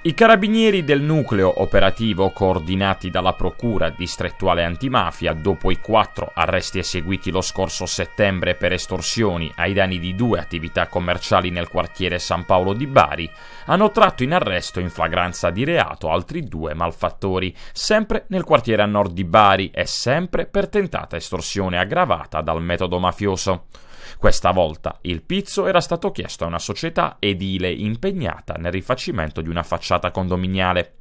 I carabinieri del nucleo operativo coordinati dalla Procura distrettuale antimafia dopo i quattro arresti eseguiti lo scorso settembre per estorsioni ai danni di due attività commerciali nel quartiere San Paolo di Bari hanno tratto in arresto in flagranza di reato altri due malfattori, sempre nel quartiere a nord di Bari e sempre per tentata estorsione aggravata dal metodo mafioso. Questa volta il pizzo era stato chiesto a una società edile impegnata nel rifacimento di una facciata condominiale.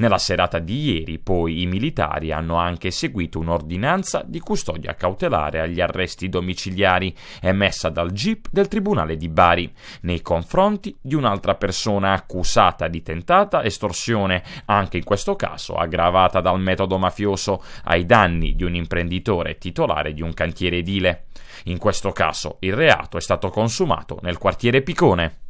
Nella serata di ieri, poi, i militari hanno anche seguito un'ordinanza di custodia cautelare agli arresti domiciliari emessa dal GIP del Tribunale di Bari nei confronti di un'altra persona accusata di tentata estorsione, anche in questo caso aggravata dal metodo mafioso ai danni di un imprenditore titolare di un cantiere edile. In questo caso il reato è stato consumato nel quartiere Picone.